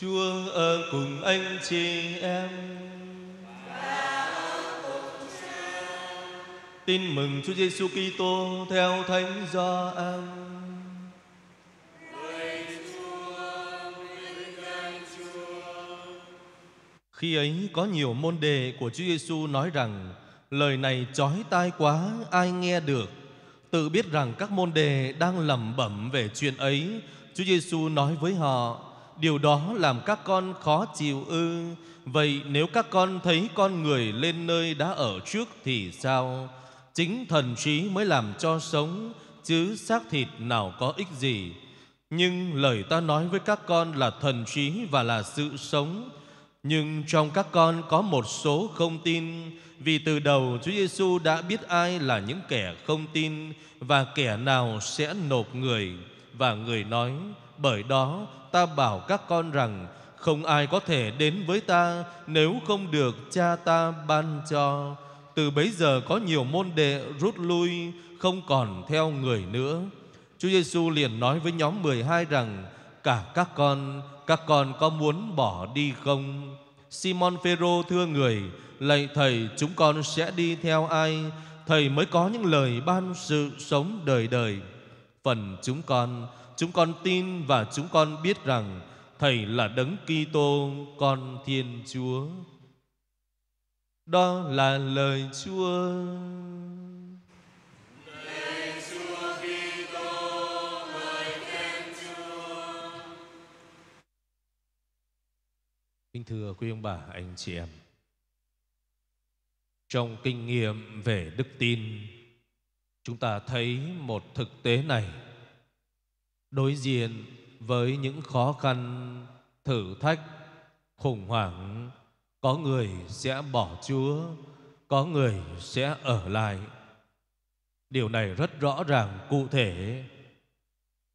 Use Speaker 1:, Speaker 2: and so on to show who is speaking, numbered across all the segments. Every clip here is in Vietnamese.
Speaker 1: Chúa ở cùng anh chị em Tin mừng Chúa Giêsu Kitô theo Thánh Gioan. Khi ấy có nhiều môn đệ của Chúa Giêsu nói rằng lời này chói tai quá ai nghe được. Tự biết rằng các môn đệ đang lẩm bẩm về chuyện ấy, Chúa Giêsu nói với họ: điều đó làm các con khó chịu ư vậy nếu các con thấy con người lên nơi đã ở trước thì sao chính thần trí mới làm cho sống chứ xác thịt nào có ích gì nhưng lời ta nói với các con là thần trí và là sự sống nhưng trong các con có một số không tin vì từ đầu Chúa Giêsu đã biết ai là những kẻ không tin và kẻ nào sẽ nộp người và người nói bởi đó ta bảo các con rằng Không ai có thể đến với ta Nếu không được cha ta ban cho Từ bấy giờ có nhiều môn đệ rút lui Không còn theo người nữa Chúa Giêsu liền nói với nhóm 12 rằng Cả các con, các con có muốn bỏ đi không? Simon Phêrô thưa người Lạy Thầy chúng con sẽ đi theo ai? Thầy mới có những lời ban sự sống đời đời Phần chúng con Chúng con tin và chúng con biết rằng Thầy là Đấng Kitô con Thiên Chúa. Đó là lời Chúa. Kính thưa quý ông bà, anh chị em Trong kinh nghiệm về đức tin Chúng ta thấy một thực tế này đối diện với những khó khăn thử thách khủng hoảng có người sẽ bỏ chúa có người sẽ ở lại điều này rất rõ ràng cụ thể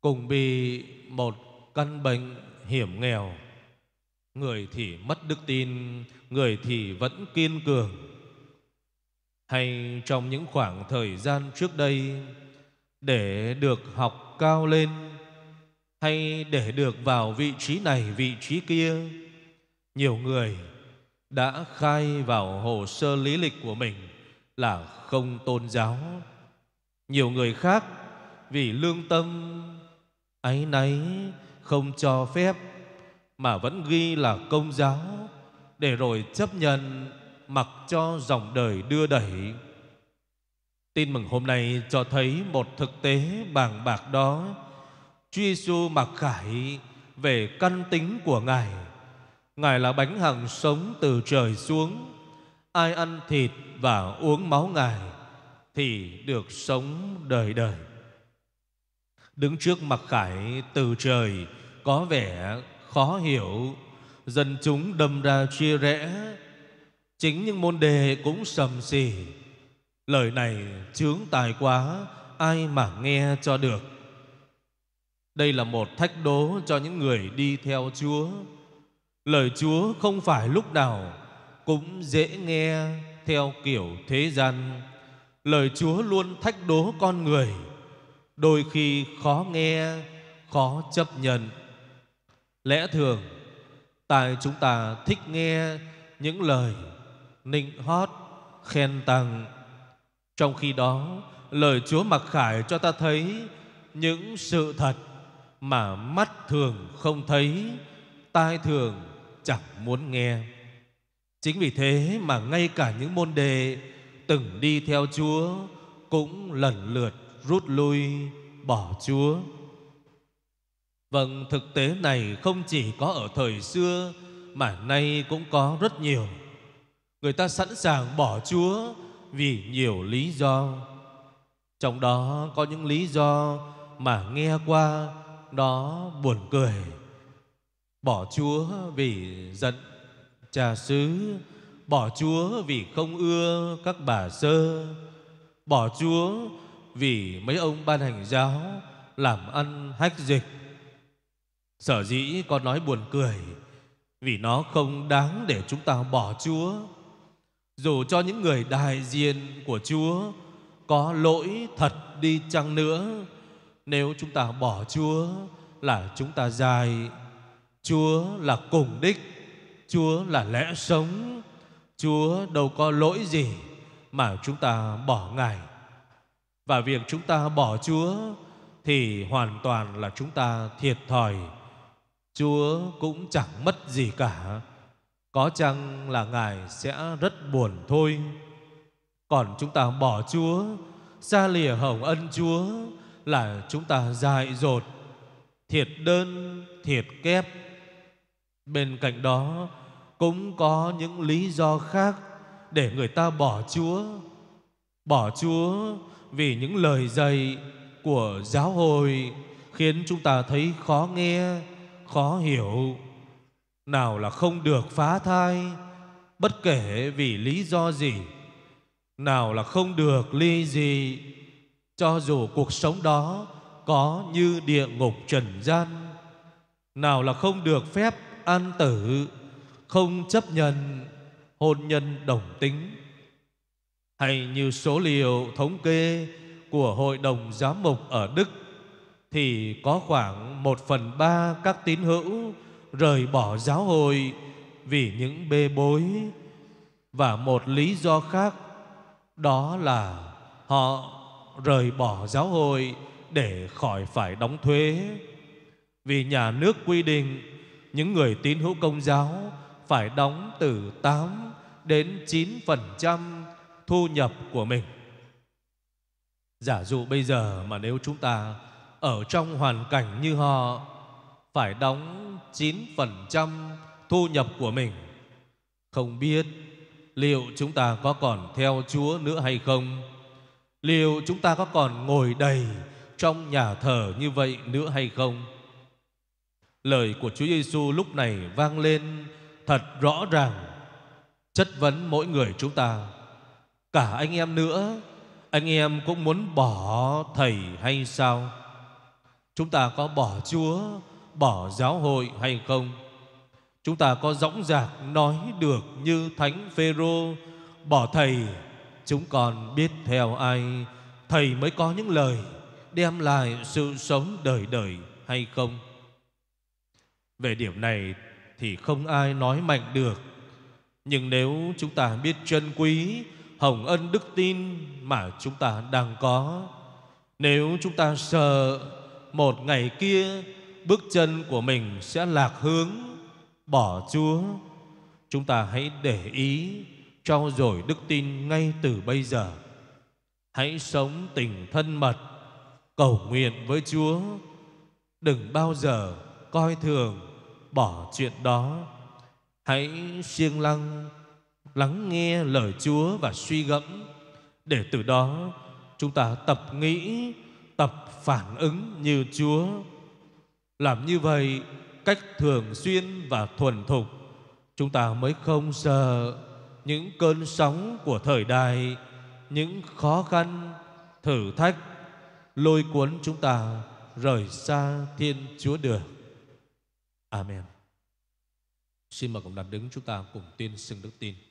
Speaker 1: cùng bị một căn bệnh hiểm nghèo người thì mất đức tin người thì vẫn kiên cường hay trong những khoảng thời gian trước đây để được học cao lên hay để được vào vị trí này vị trí kia nhiều người đã khai vào hồ sơ lý lịch của mình là không tôn giáo nhiều người khác vì lương tâm ấy nấy không cho phép mà vẫn ghi là công giáo để rồi chấp nhận mặc cho dòng đời đưa đẩy tin mừng hôm nay cho thấy một thực tế bàng bạc đó Chúa Giêsu mặc khải về căn tính của Ngài. Ngài là bánh hằng sống từ trời xuống. Ai ăn thịt và uống máu Ngài thì được sống đời đời. Đứng trước mặc khải từ trời có vẻ khó hiểu, dân chúng đâm ra chia rẽ. Chính những môn đề cũng sầm xì. Lời này chướng tài quá, ai mà nghe cho được. Đây là một thách đố cho những người đi theo Chúa. Lời Chúa không phải lúc nào cũng dễ nghe theo kiểu thế gian. Lời Chúa luôn thách đố con người, đôi khi khó nghe, khó chấp nhận. Lẽ thường, tại chúng ta thích nghe những lời nịnh hót, khen tặng. Trong khi đó, lời Chúa mặc khải cho ta thấy những sự thật mà mắt thường không thấy tai thường chẳng muốn nghe chính vì thế mà ngay cả những môn đệ từng đi theo chúa cũng lần lượt rút lui bỏ chúa vâng thực tế này không chỉ có ở thời xưa mà nay cũng có rất nhiều người ta sẵn sàng bỏ chúa vì nhiều lý do trong đó có những lý do mà nghe qua đó buồn cười bỏ chúa vì giận trà sứ bỏ chúa vì không ưa các bà sơ bỏ chúa vì mấy ông ban hành giáo làm ăn hách dịch sở dĩ con nói buồn cười vì nó không đáng để chúng ta bỏ chúa dù cho những người đại diện của chúa có lỗi thật đi chăng nữa nếu chúng ta bỏ Chúa là chúng ta dài Chúa là cùng đích Chúa là lẽ sống Chúa đâu có lỗi gì Mà chúng ta bỏ Ngài Và việc chúng ta bỏ Chúa Thì hoàn toàn là chúng ta thiệt thòi Chúa cũng chẳng mất gì cả Có chăng là Ngài sẽ rất buồn thôi Còn chúng ta bỏ Chúa Xa lìa hồng ân Chúa là chúng ta dại dột thiệt đơn thiệt kép bên cạnh đó cũng có những lý do khác để người ta bỏ chúa bỏ chúa vì những lời dạy của giáo hội khiến chúng ta thấy khó nghe khó hiểu nào là không được phá thai bất kể vì lý do gì nào là không được ly gì cho dù cuộc sống đó có như địa ngục trần gian nào là không được phép an tử không chấp nhận hôn nhân đồng tính hay như số liệu thống kê của hội đồng giám mục ở đức thì có khoảng một phần ba các tín hữu rời bỏ giáo hội vì những bê bối và một lý do khác đó là họ rời bỏ giáo hội để khỏi phải đóng thuế. Vì nhà nước quy định những người tín hữu công giáo phải đóng từ 8 đến 9% thu nhập của mình. Giả dụ bây giờ mà nếu chúng ta ở trong hoàn cảnh như họ phải đóng 9% thu nhập của mình, không biết liệu chúng ta có còn theo Chúa nữa hay không? liệu chúng ta có còn ngồi đầy trong nhà thờ như vậy nữa hay không? Lời của Chúa Giêsu lúc này vang lên thật rõ ràng, chất vấn mỗi người chúng ta. Cả anh em nữa, anh em cũng muốn bỏ thầy hay sao? Chúng ta có bỏ Chúa, bỏ giáo hội hay không? Chúng ta có dõng dạc nói được như Thánh Phêrô bỏ thầy Chúng con biết theo ai Thầy mới có những lời Đem lại sự sống đời đời hay không Về điểm này thì không ai nói mạnh được Nhưng nếu chúng ta biết trân quý Hồng ân đức tin mà chúng ta đang có Nếu chúng ta sợ một ngày kia Bước chân của mình sẽ lạc hướng Bỏ Chúa Chúng ta hãy để ý cho dồi đức tin ngay từ bây giờ. Hãy sống tình thân mật, cầu nguyện với Chúa. Đừng bao giờ coi thường, bỏ chuyện đó. Hãy siêng lăng, lắng nghe lời Chúa và suy gẫm để từ đó chúng ta tập nghĩ, tập phản ứng như Chúa. Làm như vậy cách thường xuyên và thuần thục chúng ta mới không sợ những cơn sóng của thời đại những khó khăn thử thách lôi cuốn chúng ta rời xa thiên chúa được amen xin mời cùng đặt đứng chúng ta cùng tuyên xưng đức tin